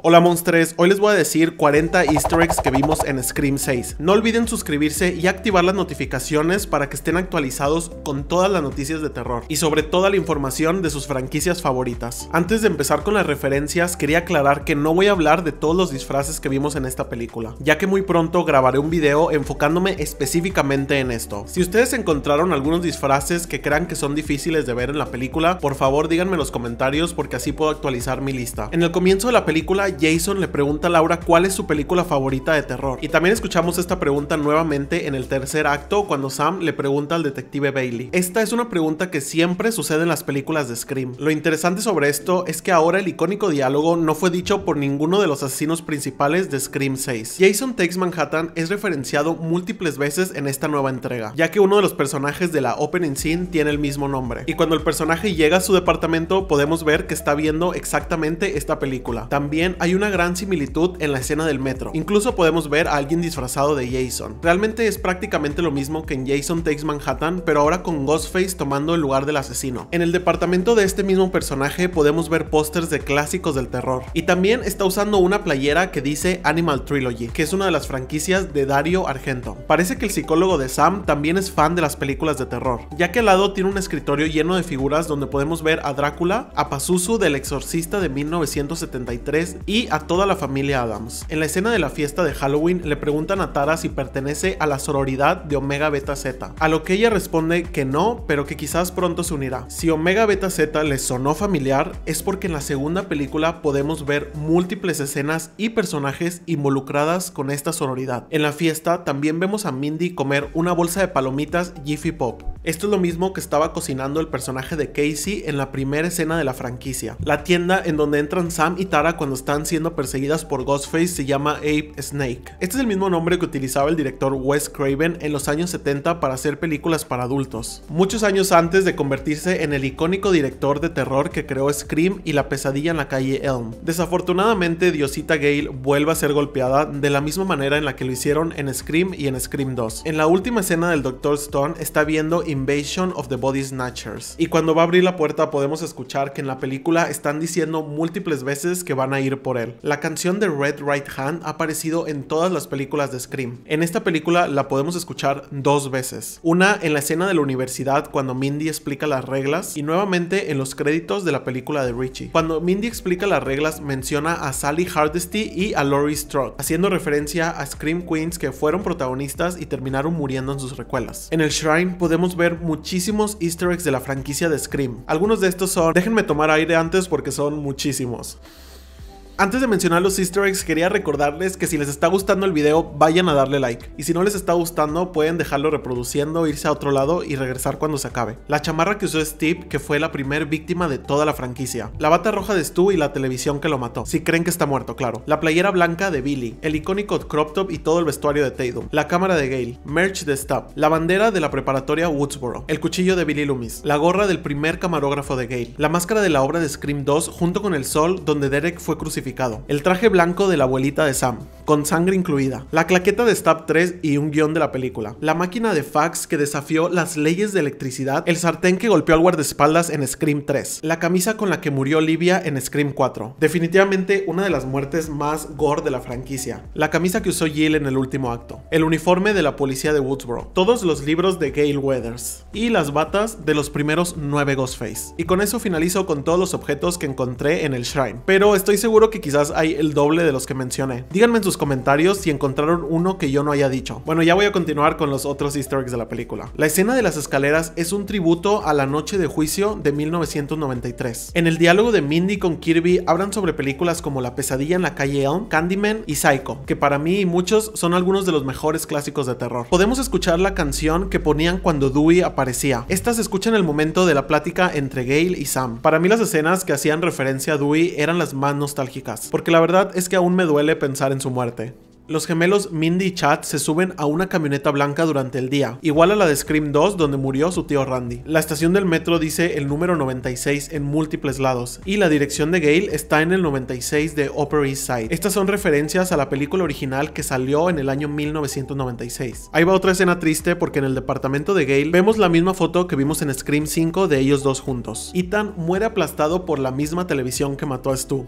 Hola monstres, hoy les voy a decir 40 easter eggs que vimos en Scream 6. No olviden suscribirse y activar las notificaciones para que estén actualizados con todas las noticias de terror y sobre toda la información de sus franquicias favoritas. Antes de empezar con las referencias, quería aclarar que no voy a hablar de todos los disfraces que vimos en esta película, ya que muy pronto grabaré un video enfocándome específicamente en esto. Si ustedes encontraron algunos disfraces que crean que son difíciles de ver en la película, por favor díganme en los comentarios porque así puedo actualizar mi lista. En el comienzo de la película Jason le pregunta a Laura cuál es su película favorita de terror. Y también escuchamos esta pregunta nuevamente en el tercer acto cuando Sam le pregunta al detective Bailey. Esta es una pregunta que siempre sucede en las películas de Scream. Lo interesante sobre esto es que ahora el icónico diálogo no fue dicho por ninguno de los asesinos principales de Scream 6. Jason Takes Manhattan es referenciado múltiples veces en esta nueva entrega, ya que uno de los personajes de la opening scene tiene el mismo nombre. Y cuando el personaje llega a su departamento podemos ver que está viendo exactamente esta película. También hay una gran similitud en la escena del metro. Incluso podemos ver a alguien disfrazado de Jason. Realmente es prácticamente lo mismo que en Jason Takes Manhattan, pero ahora con Ghostface tomando el lugar del asesino. En el departamento de este mismo personaje podemos ver pósters de clásicos del terror. Y también está usando una playera que dice Animal Trilogy, que es una de las franquicias de Dario Argento. Parece que el psicólogo de Sam también es fan de las películas de terror, ya que al lado tiene un escritorio lleno de figuras donde podemos ver a Drácula, a Pazuzu del exorcista de 1973, y a toda la familia Adams. En la escena de la fiesta de Halloween le preguntan a Tara si pertenece a la sororidad de Omega Beta Z, a lo que ella responde que no, pero que quizás pronto se unirá. Si Omega Beta Z le sonó familiar es porque en la segunda película podemos ver múltiples escenas y personajes involucradas con esta sororidad. En la fiesta también vemos a Mindy comer una bolsa de palomitas Jiffy Pop. Esto es lo mismo que estaba cocinando el personaje de Casey en la primera escena de la franquicia. La tienda en donde entran Sam y Tara cuando están están siendo perseguidas por Ghostface se llama Ape Snake. Este es el mismo nombre que utilizaba el director Wes Craven en los años 70 para hacer películas para adultos. Muchos años antes de convertirse en el icónico director de terror que creó Scream y La pesadilla en la calle Elm. Desafortunadamente, Diosita Gale vuelve a ser golpeada de la misma manera en la que lo hicieron en Scream y en Scream 2. En la última escena del Dr. Stone está viendo Invasion of the Body Snatchers y cuando va a abrir la puerta podemos escuchar que en la película están diciendo múltiples veces que van a ir por él. La canción de Red Right Hand ha aparecido en todas las películas de Scream. En esta película la podemos escuchar dos veces. Una en la escena de la universidad cuando Mindy explica las reglas y nuevamente en los créditos de la película de Richie. Cuando Mindy explica las reglas menciona a Sally Hardesty y a Laurie Strode, haciendo referencia a Scream Queens que fueron protagonistas y terminaron muriendo en sus recuelas. En el Shrine podemos ver muchísimos easter eggs de la franquicia de Scream. Algunos de estos son, déjenme tomar aire antes porque son muchísimos. Antes de mencionar los easter eggs, quería recordarles que si les está gustando el video, vayan a darle like. Y si no les está gustando, pueden dejarlo reproduciendo, irse a otro lado y regresar cuando se acabe. La chamarra que usó Steve, que fue la primer víctima de toda la franquicia. La bata roja de Stu y la televisión que lo mató. Si creen que está muerto, claro. La playera blanca de Billy. El icónico crop top y todo el vestuario de Tatum. La cámara de Gale. Merch de Stubb, La bandera de la preparatoria Woodsboro. El cuchillo de Billy Loomis. La gorra del primer camarógrafo de Gale. La máscara de la obra de Scream 2 junto con el sol donde Derek fue crucificado el traje blanco de la abuelita de Sam, con sangre incluida, la claqueta de Stab 3 y un guión de la película, la máquina de fax que desafió las leyes de electricidad, el sartén que golpeó al guardaespaldas en Scream 3, la camisa con la que murió Livia en Scream 4, definitivamente una de las muertes más gore de la franquicia, la camisa que usó Jill en el último acto, el uniforme de la policía de Woodsboro, todos los libros de Gail Weathers y las batas de los primeros 9 Ghostface. Y con eso finalizo con todos los objetos que encontré en el shrine, pero estoy seguro que quizás hay el doble de los que mencioné. Díganme en sus comentarios si encontraron uno que yo no haya dicho. Bueno, ya voy a continuar con los otros easter eggs de la película. La escena de las escaleras es un tributo a la noche de juicio de 1993. En el diálogo de Mindy con Kirby hablan sobre películas como La pesadilla en la calle Elm, Candyman y Psycho, que para mí y muchos son algunos de los mejores clásicos de terror. Podemos escuchar la canción que ponían cuando Dewey aparecía. Esta se escucha en el momento de la plática entre Gale y Sam. Para mí las escenas que hacían referencia a Dewey eran las más nostálgicas porque la verdad es que aún me duele pensar en su muerte. Los gemelos Mindy y Chad se suben a una camioneta blanca durante el día, igual a la de Scream 2 donde murió su tío Randy. La estación del metro dice el número 96 en múltiples lados y la dirección de Gale está en el 96 de Upper East Side. Estas son referencias a la película original que salió en el año 1996. Ahí va otra escena triste porque en el departamento de Gale vemos la misma foto que vimos en Scream 5 de ellos dos juntos. Ethan muere aplastado por la misma televisión que mató a Stu.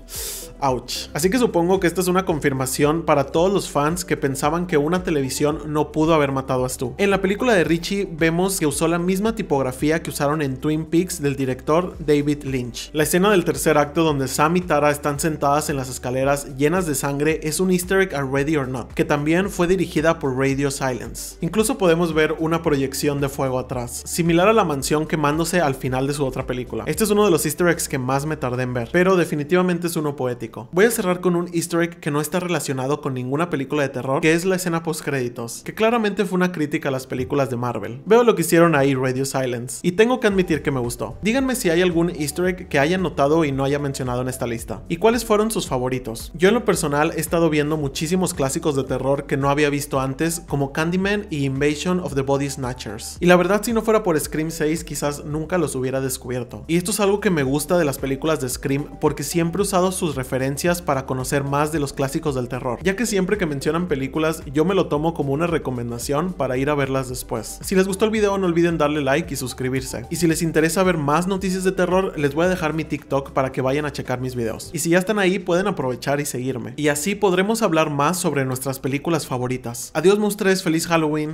Ouch. Así que supongo que esta es una confirmación para todos los fans que pensaban que una televisión no pudo haber matado a Stu. En la película de Richie vemos que usó la misma tipografía que usaron en Twin Peaks del director David Lynch. La escena del tercer acto donde Sam y Tara están sentadas en las escaleras llenas de sangre es un easter egg a Ready or Not, que también fue dirigida por Radio Silence. Incluso podemos ver una proyección de fuego atrás, similar a la mansión quemándose al final de su otra película. Este es uno de los easter eggs que más me tardé en ver, pero definitivamente es uno poético. Voy a cerrar con un easter egg que no está relacionado con ninguna película de terror, que es la escena post créditos, que claramente fue una crítica a las películas de Marvel. Veo lo que hicieron ahí Radio Silence, y tengo que admitir que me gustó. Díganme si hay algún easter egg que hayan notado y no haya mencionado en esta lista, y cuáles fueron sus favoritos. Yo en lo personal he estado viendo muchísimos clásicos de terror que no había visto antes, como Candyman y Invasion of the Body Snatchers. Y la verdad si no fuera por Scream 6 quizás nunca los hubiera descubierto. Y esto es algo que me gusta de las películas de Scream porque siempre he usado sus referencias para conocer más de los clásicos del terror, ya que siempre que mencionan películas, yo me lo tomo como una recomendación para ir a verlas después. Si les gustó el video, no olviden darle like y suscribirse. Y si les interesa ver más noticias de terror, les voy a dejar mi TikTok para que vayan a checar mis videos. Y si ya están ahí, pueden aprovechar y seguirme. Y así podremos hablar más sobre nuestras películas favoritas. Adiós, monstruos, feliz Halloween.